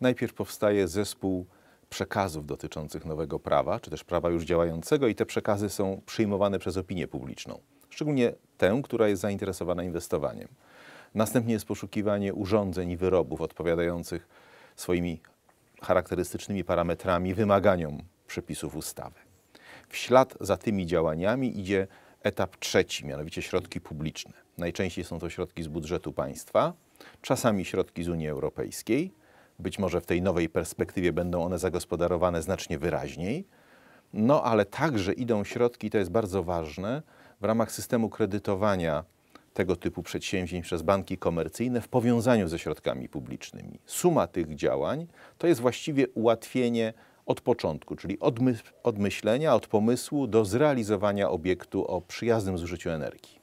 Najpierw powstaje zespół przekazów dotyczących nowego prawa, czy też prawa już działającego, i te przekazy są przyjmowane przez opinię publiczną, szczególnie tę, która jest zainteresowana inwestowaniem. Następnie jest poszukiwanie urządzeń i wyrobów odpowiadających swoimi charakterystycznymi parametrami wymaganiom przepisów ustawy. W ślad za tymi działaniami idzie etap trzeci, mianowicie środki publiczne. Najczęściej są to środki z budżetu państwa, czasami środki z Unii Europejskiej, być może w tej nowej perspektywie będą one zagospodarowane znacznie wyraźniej. No ale także idą środki, to jest bardzo ważne, w ramach systemu kredytowania tego typu przedsięwzięć przez banki komercyjne w powiązaniu ze środkami publicznymi. Suma tych działań to jest właściwie ułatwienie od początku, czyli od, my, od myślenia, od pomysłu do zrealizowania obiektu o przyjaznym zużyciu energii.